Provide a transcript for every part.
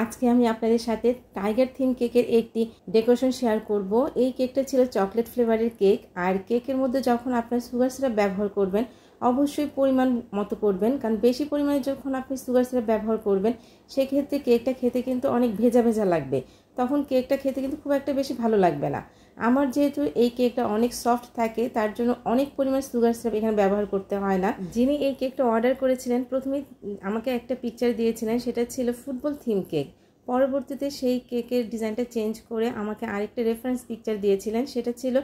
আজকে আমি আপনাদের সাথে টাইগার থিম কেকের একটি ডেকোরেশন শেয়ার করব এই কেকটা ছিল চকলেট ফ্লেভারের কেক আর কেকের মধ্যে যখন আপনার সুগার সিরাপ ব্যবহার করবেন অবশ্যই পরিমাণ মতো করবেন কারণ বেশি পরিমাণে যখন আপনি সুগার সিরাপ ব্যবহার করবেন সেক্ষেত্রে কেকটা খেতে কিন্তু অনেক ভেজা ভেজা লাগবে তখন কেকটা খেতে কিন্তু খুব একটা বেশি ভালো লাগবে না আমার যেহেতু এই কেকটা অনেক সফট থাকে তার জন্য অনেক পরিমাণ সুগার সিরাপ এখানে ব্যবহার করতে হয় না যিনি এই কেকটা অর্ডার করেছিলেন প্রথমে আমাকে একটা পিকচার দিয়েছিলেন সেটা ছিল ফুটবল থিম কেক পরবর্তীতে সেই কেকের ডিজাইনটা চেঞ্জ করে আমাকে আরেকটা রেফারেন্স পিকচার দিয়েছিলেন সেটা ছিল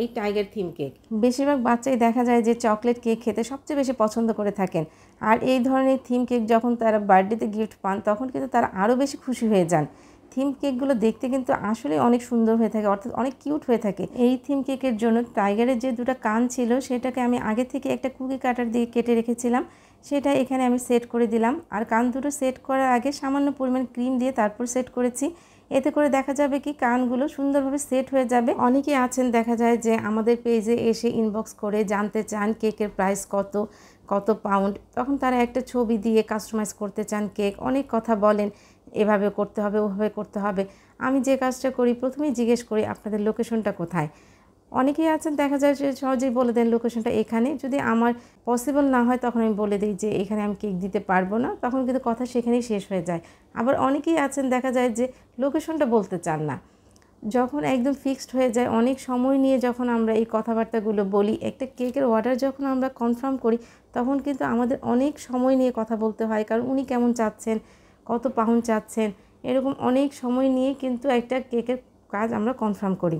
এই টাইগার থিম কেক বেশিরভাগ বাচ্চাই দেখা যায় যে চকলেট কেক খেতে সবচেয়ে বেশি পছন্দ করে থাকেন আর এই ধরনের থিম কেক যখন তারা বার্থডেতে গিফট পান তখন কিন্তু তারা আরও বেশি খুশি হয়ে যান থিম কেকগুলো দেখতে কিন্তু আসলে অনেক সুন্দর হয়ে থাকে অর্থাৎ অনেক কিউট হয়ে থাকে এই থিম কেকের জন্য টাইগারের যে দুটো কান ছিল সেটাকে আমি আগে থেকে একটা কুকি কাটার দিয়ে কেটে রেখেছিলাম সেটা এখানে আমি সেট করে দিলাম আর কান দুটো সেট করার আগে সামান্য পরিমাণ ক্রিম দিয়ে তারপর সেট করেছি এতে করে দেখা যাবে কি কানগুলো সুন্দরভাবে সেট হয়ে যাবে অনেকে আছেন দেখা যায় যে আমাদের পেজে এসে ইনবক্স করে জানতে চান কেকের প্রাইস কত কত পাউন্ড তখন তারা একটা ছবি দিয়ে কাস্টমাইজ করতে চান কেক অনেক কথা বলেন এভাবে করতে হবে ওভাবে করতে হবে আমি যে কাজটা করি প্রথমেই জিজ্ঞেস করি আপনাদের লোকেশনটা কোথায় অনেকেই আছেন দেখা যায় যে সহজেই বলে দেন লোকেশনটা এখানে যদি আমার পসিবল না হয় তখন আমি বলে দিই যে এখানে আমি কেক দিতে পারবো না তখন কিন্তু কথা সেখানেই শেষ হয়ে যায় আবার অনেকেই আছেন দেখা যায় যে লোকেশনটা বলতে চান না যখন একদম ফিক্সড হয়ে যায় অনেক সময় নিয়ে যখন আমরা এই কথাবার্তাগুলো বলি একটা কেকের অর্ডার যখন আমরা কনফার্ম করি তখন কিন্তু আমাদের অনেক সময় নিয়ে কথা বলতে হয় কারণ উনি কেমন চাচ্ছেন কত পাউন্ড চাচ্ছেন এরকম অনেক সময় নিয়ে কিন্তু একটা কেকের কাজ আমরা কনফার্ম করি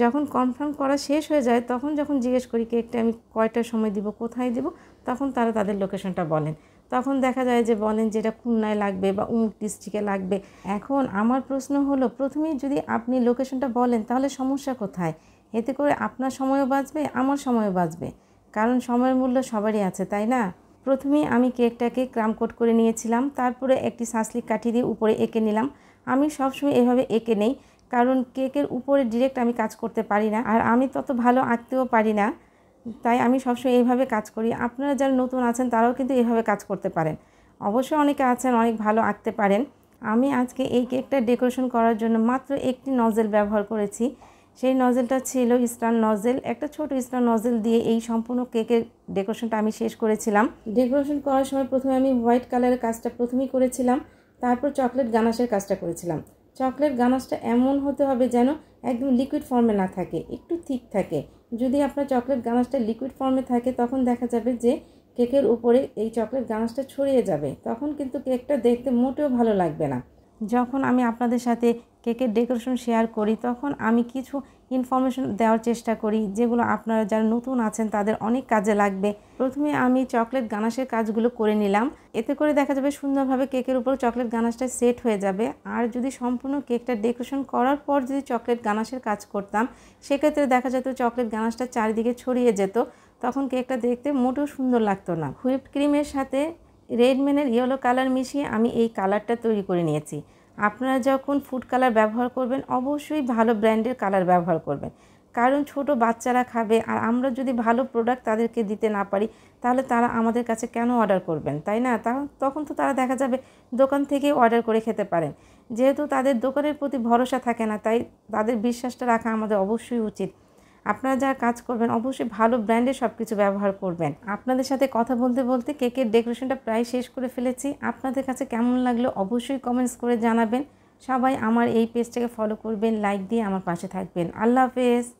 যখন কনফার্ম করা শেষ হয়ে যায় তখন যখন জিজ্ঞেস করি কেকটা আমি কয়টার সময় দিব কোথায় দিব তখন তারা তাদের লোকেশনটা বলেন তখন দেখা যায় যে বলেন যেটা খুলনায় লাগবে বা উমুক ডিস্ট্রিক্টে লাগবে এখন আমার প্রশ্ন হলো প্রথমেই যদি আপনি লোকেশনটা বলেন তাহলে সমস্যা কোথায় এতে করে আপনার সময়ও বাঁচবে আমার সময়ও বাঁচবে কারণ সময়ের মূল্য সবারই আছে তাই না প্রথমে আমি কেকটাকে ক্রাম কোট করে নিয়েছিলাম তারপরে একটি শাঁসলিক কাঠি দিয়ে উপরে এঁকে নিলাম আমি সবসময় এভাবে এঁকে নেই কারণ কেকের উপরে ডিরেক্ট আমি কাজ করতে পারি না আর আমি তত ভালো আঁকতেও পারি না তাই আমি সবসময় এইভাবে কাজ করি আপনারা যারা নতুন আছেন তারাও কিন্তু এভাবে কাজ করতে পারেন অবশ্যই অনেকে আছেন অনেক ভালো আঁকতে পারেন আমি আজকে এই কেকটা ডেকোরেশন করার জন্য মাত্র একটি নজেল ব্যবহার করেছি সেই নজেলটা ছিল স্টার নজেল একটা ছোট স্টার নজেল দিয়ে এই সম্পূর্ণ কেকের ডেকোরেশনটা আমি শেষ করেছিলাম ডেকোরেশন করার সময় প্রথমে আমি হোয়াইট কালারের কাজটা প্রথমেই করেছিলাম তারপর চকলেট গানাশের কাজটা করেছিলাম চকলেট গানাশটা এমন হতে হবে যেন একদম লিকুইড ফর্মে না থাকে একটু থিক থাকে যদি আপনার চকলেট গানাশটা লিকুইড ফর্মে থাকে তখন দেখা যাবে যে কেকের উপরে এই চকলেট গানাশটা ছড়িয়ে যাবে তখন কিন্তু কেকটা দেখতে মোটেও ভালো লাগবে না যখন আমি আপনাদের সাথে কেকের ডেকোরেশন শেয়ার করি তখন আমি কিছু ইনফরমেশন দেওয়ার চেষ্টা করি যেগুলো আপনারা যারা নতুন আছেন তাদের অনেক কাজে লাগবে প্রথমে আমি চকলেট গানাশের কাজগুলো করে নিলাম এতে করে দেখা যাবে সুন্দরভাবে কেকের উপর চকলেট গানাশটা সেট হয়ে যাবে আর যদি সম্পূর্ণ কেকটা ডেকোরেশন করার পর যদি চকলেট গানাশের কাজ করতাম সেক্ষেত্রে দেখা যেত চকলেট গানাশটা চারিদিকে ছড়িয়ে যেত তখন কেকটা দেখতে মোটেও সুন্দর লাগতো না হুইপড ক্রিমের সাথে রেডম্যানের ইয়েলো কালার মিশিয়ে আমি এই কালারটা তৈরি করে নিয়েছি আপনারা যখন ফুড কালার ব্যবহার করবেন অবশ্যই ভালো ব্র্যান্ডের কালার ব্যবহার করবেন কারণ ছোট বাচ্চারা খাবে আর আমরা যদি ভালো প্রোডাক্ট তাদেরকে দিতে না পারি তাহলে তারা আমাদের কাছে কেন অর্ডার করবেন তাই না তা তখন তো তারা দেখা যাবে দোকান থেকে অর্ডার করে খেতে পারেন যেহেতু তাদের দোকানের প্রতি ভরসা থাকে না তাই তাদের বিশ্বাসটা রাখা আমাদের অবশ্যই উচিত আপনারা যারা কাজ করবেন অবশ্যই ভালো ব্র্যান্ডের সব কিছু ব্যবহার করবেন আপনাদের সাথে কথা বলতে বলতে কেকের ডেকোরেশনটা প্রায় শেষ করে ফেলেছি আপনাদের কাছে কেমন লাগলো অবশ্যই কমেন্টস করে জানাবেন সবাই আমার এই পেজটাকে ফলো করবেন লাইক দিয়ে আমার পাশে থাকবেন আল্লাহ হাফেজ